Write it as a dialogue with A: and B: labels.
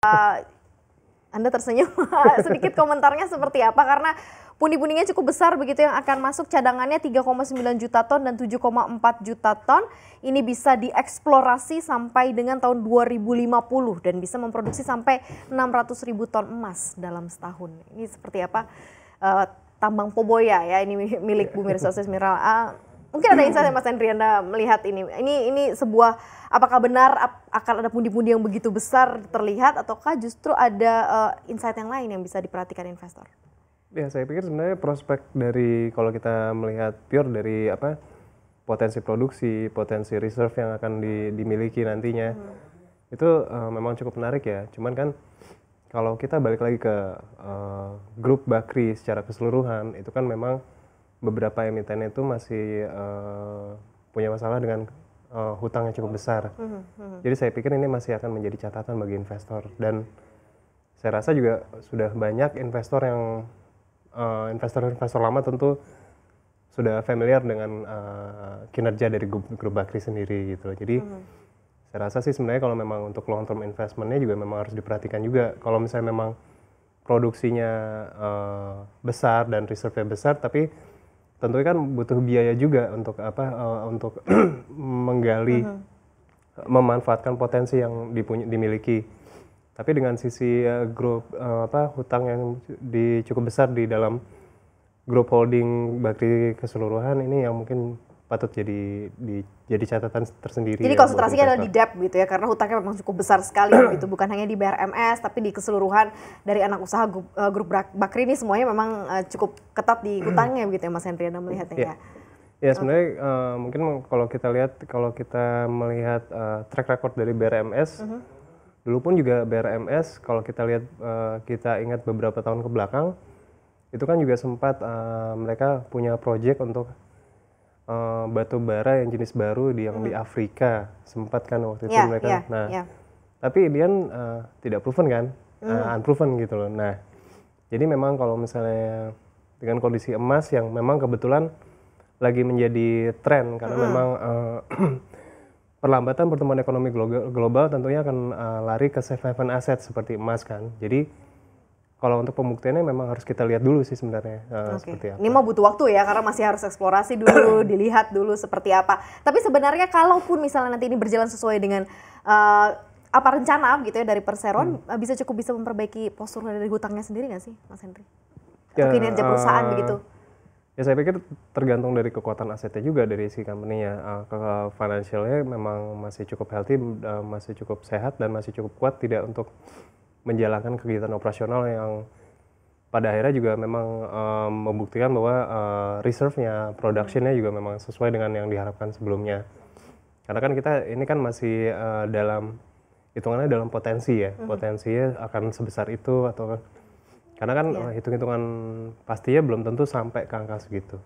A: Uh, anda tersenyum. Sedikit komentarnya seperti apa? Karena puni-puninya cukup besar begitu yang akan masuk cadangannya 3,9 juta ton dan 7,4 juta ton. Ini bisa dieksplorasi sampai dengan tahun 2050 dan bisa memproduksi sampai 600 ribu ton emas dalam setahun. Ini seperti apa? Uh, tambang Poboya ya, ini milik Bumi Resources Mineral. Uh, eh, Mungkin ada insight yang Mas Andriana melihat ini. Ini ini sebuah apakah benar ap, akan ada pundi-pundi yang begitu besar terlihat ataukah justru ada uh, insight yang lain yang bisa diperhatikan investor?
B: Ya, saya pikir sebenarnya prospek dari kalau kita melihat pure dari apa potensi produksi, potensi reserve yang akan di, dimiliki nantinya. Hmm. Itu uh, memang cukup menarik ya. Cuman kan kalau kita balik lagi ke uh, grup Bakri secara keseluruhan, itu kan memang beberapa emiten itu masih uh, punya masalah dengan uh, hutang yang cukup besar. Mm -hmm. Jadi saya pikir ini masih akan menjadi catatan bagi investor dan saya rasa juga sudah banyak investor yang investor eh, investor-investor lama tentu sudah familiar dengan uh, kinerja dari grup, grup Bakri sendiri gitu. Jadi mm-hmm. saya rasa sih sebenarnya kalau memang untuk long term investmentnya juga memang harus diperhatikan juga. Kalau misalnya memang produksinya uh, besar dan reserve-nya besar tapi Tentu kan butuh biaya juga untuk apa uh, untuk menggali uh mm-hmm. -huh. memanfaatkan potensi yang dipuny dimiliki tapi dengan sisi uh, grup uh, apa hutang yang di, cukup besar di dalam grup holding bakti keseluruhan ini yang mungkin patut jadi di, jadi catatan tersendiri. Jadi ya, konsentrasinya adalah di
A: debt gitu ya karena hutangnya memang cukup besar sekali gitu bukan hanya di BRMS tapi di keseluruhan dari anak usaha grup, eh, grup Bakri ini semuanya memang eh, cukup ketat di hutangnya gitu ya Mas Henry Anda melihatnya yeah. ya.
B: Ya, ya sebenarnya uh, mungkin kalau kita lihat kalau kita melihat uh, track record dari BRMS uh mhm. -huh. dulu pun juga BRMS kalau kita lihat kita ingat beberapa tahun ke belakang itu kan juga sempat mereka punya project untuk uh, batu bara yang jenis baru di yang hmm. di Afrika sempat kan waktu itu yeah, mereka yeah, nah yeah. tapi dia uh, eh, tidak proven kan hmm. uh, unproven gitu loh nah jadi memang kalau misalnya dengan kondisi emas yang memang kebetulan lagi menjadi tren karena hmm. memang uh, perlambatan pertumbuhan ekonomi global, global tentunya akan uh, lari ke safe haven aset seperti emas kan jadi kalau untuk pembuktiannya memang harus kita lihat dulu sih sebenarnya uh, eh, okay. seperti apa. Ini
A: mau butuh waktu ya karena masih harus eksplorasi dulu, dilihat dulu seperti apa. Tapi sebenarnya kalaupun misalnya nanti ini berjalan sesuai dengan uh, apa rencana gitu ya dari perseron hmm. Eh, bisa cukup bisa memperbaiki postur dari hutangnya sendiri nggak sih Mas Henry? Atau ya, kinerja perusahaan uh, begitu?
B: Ya saya pikir tergantung dari kekuatan asetnya juga dari si company ya. Uh, financialnya memang masih cukup healthy, uh, masih cukup sehat dan masih cukup kuat tidak untuk menjalankan kegiatan operasional yang pada akhirnya juga memang um, membuktikan bahwa uh, reserve-nya, production-nya juga memang sesuai dengan yang diharapkan sebelumnya. Karena kan kita ini kan masih uh, dalam hitungannya dalam potensi ya, mm potensinya akan sebesar itu atau karena kan yeah. Iya. hitung-hitungan pastinya belum tentu sampai ke angka segitu.